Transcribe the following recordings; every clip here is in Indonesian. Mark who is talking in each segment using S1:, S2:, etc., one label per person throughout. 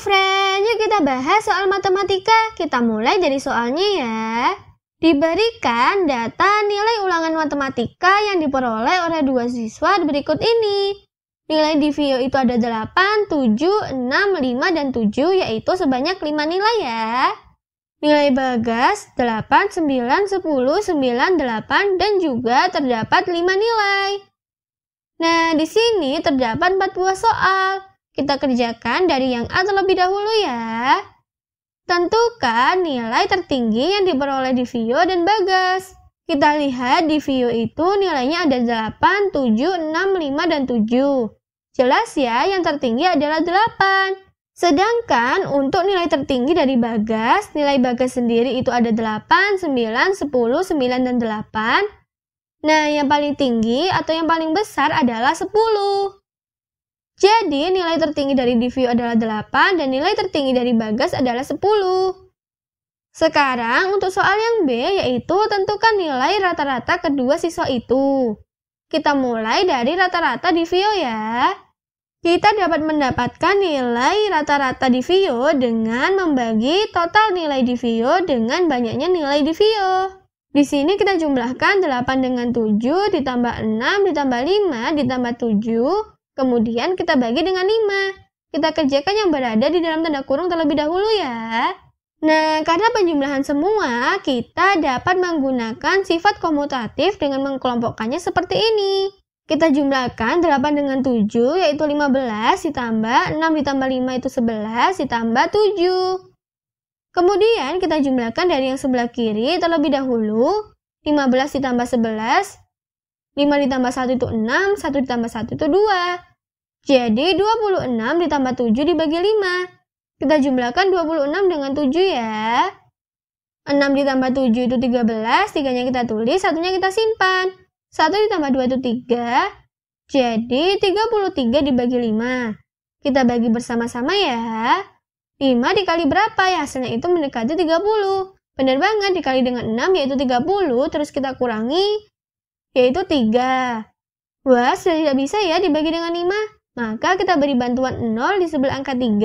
S1: friend, yuk kita bahas soal matematika. Kita mulai dari soalnya ya. Diberikan data nilai ulangan matematika yang diperoleh oleh dua siswa berikut ini. Nilai di video itu ada 8, 7, 6, 5, dan 7 yaitu sebanyak 5 nilai ya. Nilai Bagas 8, 9, 10, 9, 8 dan juga terdapat 5 nilai. Nah, di sini terdapat 4 buah soal. Kita kerjakan dari yang A terlebih dahulu ya. Tentukan nilai tertinggi yang diperoleh di Vio dan Bagas. Kita lihat di Vio itu nilainya ada 8, 7, 6, 5, dan 7. Jelas ya, yang tertinggi adalah 8. Sedangkan untuk nilai tertinggi dari Bagas, nilai Bagas sendiri itu ada 8, 9, 10, 9, dan 8. Nah, yang paling tinggi atau yang paling besar adalah 10. Jadi nilai tertinggi dari Divio adalah 8 dan nilai tertinggi dari Bagas adalah 10. Sekarang untuk soal yang B yaitu tentukan nilai rata-rata kedua siswa itu. Kita mulai dari rata-rata Divio ya. Kita dapat mendapatkan nilai rata-rata Divio dengan membagi total nilai Divio dengan banyaknya nilai Divio. Di sini kita jumlahkan 8 dengan 7 ditambah 6 ditambah 5 ditambah 7 Kemudian kita bagi dengan 5. Kita kerjakan yang berada di dalam tanda kurung terlebih dahulu ya. Nah, karena penjumlahan semua, kita dapat menggunakan sifat komutatif dengan mengkelompokkannya seperti ini. Kita jumlahkan 8 dengan 7 yaitu 15 ditambah 6 ditambah 5 itu 11 ditambah 7. Kemudian kita jumlahkan dari yang sebelah kiri terlebih dahulu 15 ditambah 11 5 ditambah 1 itu 6, 1 ditambah 1 itu 2. Jadi 26 ditambah 7 dibagi 5. Kita jumlahkan 26 dengan 7 ya. 6 ditambah 7 itu 13, 3-nya kita tulis, satunya kita simpan. 1 ditambah 2 itu 3, jadi 33 dibagi 5. Kita bagi bersama-sama ya. 5 dikali berapa? Ya, hasilnya itu mendekati 30. Benar banget, dikali dengan 6 yaitu 30, terus kita kurangi yaitu 3. 2 sudah tidak bisa ya dibagi dengan 5. Maka kita beri bantuan 0 di sebelah angka 3.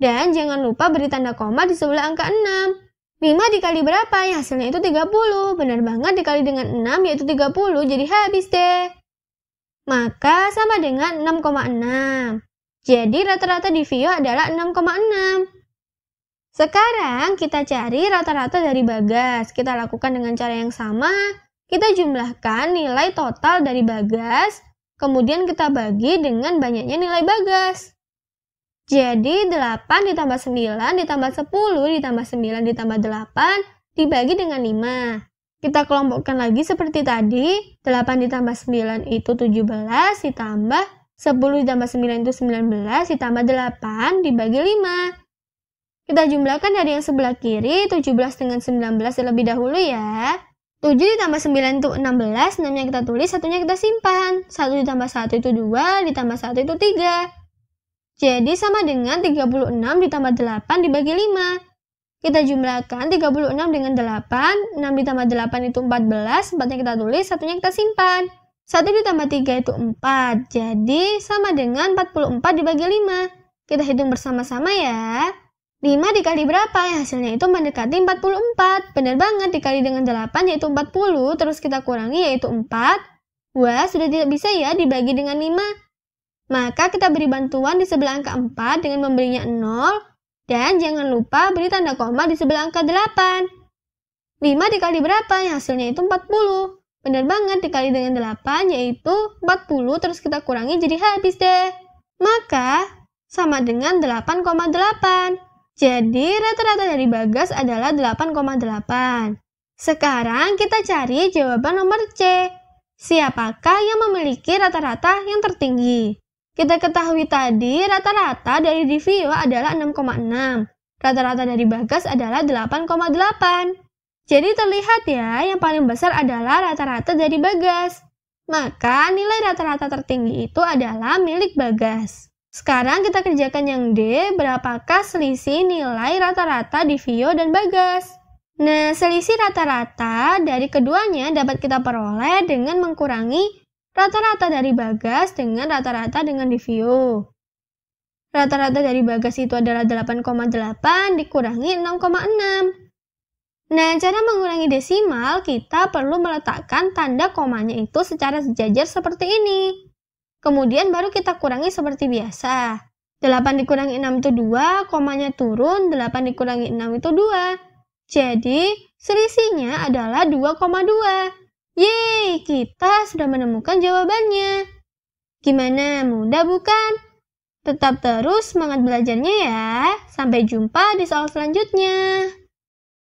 S1: Dan jangan lupa beri tanda koma di sebelah angka 6. 5 dikali berapa? Ya hasilnya itu 30. Benar banget dikali dengan 6 yaitu 30. Jadi habis deh. Maka sama dengan 6,6. Jadi rata-rata di Vio adalah 6,6. Sekarang kita cari rata-rata dari Bagas. Kita lakukan dengan cara yang sama. Kita jumlahkan nilai total dari Bagas, kemudian kita bagi dengan banyaknya nilai Bagas. Jadi 8 ditambah 9 ditambah 10 ditambah 9 ditambah 8 dibagi dengan 5. Kita kelompokkan lagi seperti tadi, 8 ditambah 9 itu 17, ditambah 10 ditambah 9 itu 19, ditambah 8 dibagi 5. Kita jumlahkan dari yang sebelah kiri, 17 dengan 19 lebih dahulu ya. 7 ditambah 9 itu 16, 6 nya kita tulis, satunya kita simpan. 1 ditambah 1 itu 2, ditambah 1 itu 3. Jadi sama dengan 36 ditambah 8 dibagi 5. Kita jumlahkan 36 dengan 8, 6 ditambah 8 itu 14, 4 nya kita tulis, satunya kita simpan. 1 ditambah 3 itu 4, jadi sama dengan 44 dibagi 5. Kita hitung bersama-sama ya. 5 dikali berapa? Ya, hasilnya itu mendekati 44. Benar banget, dikali dengan 8 yaitu 40, terus kita kurangi yaitu 4. Wah, sudah tidak bisa ya dibagi dengan 5. Maka kita beri bantuan di sebelah angka 4 dengan memberinya 0. Dan jangan lupa beri tanda koma di sebelah angka 8. 5 dikali berapa? Ya, hasilnya itu 40. Benar banget, dikali dengan 8 yaitu 40, terus kita kurangi jadi habis deh. Maka, sama dengan 8,8. Jadi rata-rata dari Bagas adalah 8,8. Sekarang kita cari jawaban nomor C. Siapakah yang memiliki rata-rata yang tertinggi? Kita ketahui tadi rata-rata dari Divio adalah 6,6. Rata-rata dari Bagas adalah 8,8. Jadi terlihat ya yang paling besar adalah rata-rata dari Bagas. Maka nilai rata-rata tertinggi itu adalah milik Bagas. Sekarang kita kerjakan yang D, berapakah selisih nilai rata-rata di Vio dan Bagas? Nah, selisih rata-rata dari keduanya dapat kita peroleh dengan mengkurangi rata-rata dari Bagas dengan rata-rata dengan di Vio. Rata-rata dari Bagas itu adalah 8,8 dikurangi 6,6. Nah, cara mengurangi desimal, kita perlu meletakkan tanda komanya itu secara sejajar seperti ini. Kemudian baru kita kurangi seperti biasa. 8 dikurangi 6 itu 2, komanya turun, 8 dikurangi 6 itu 2. Jadi, selisihnya adalah 2,2. Yeay, kita sudah menemukan jawabannya. Gimana, mudah bukan? Tetap terus semangat belajarnya ya. Sampai jumpa di soal selanjutnya.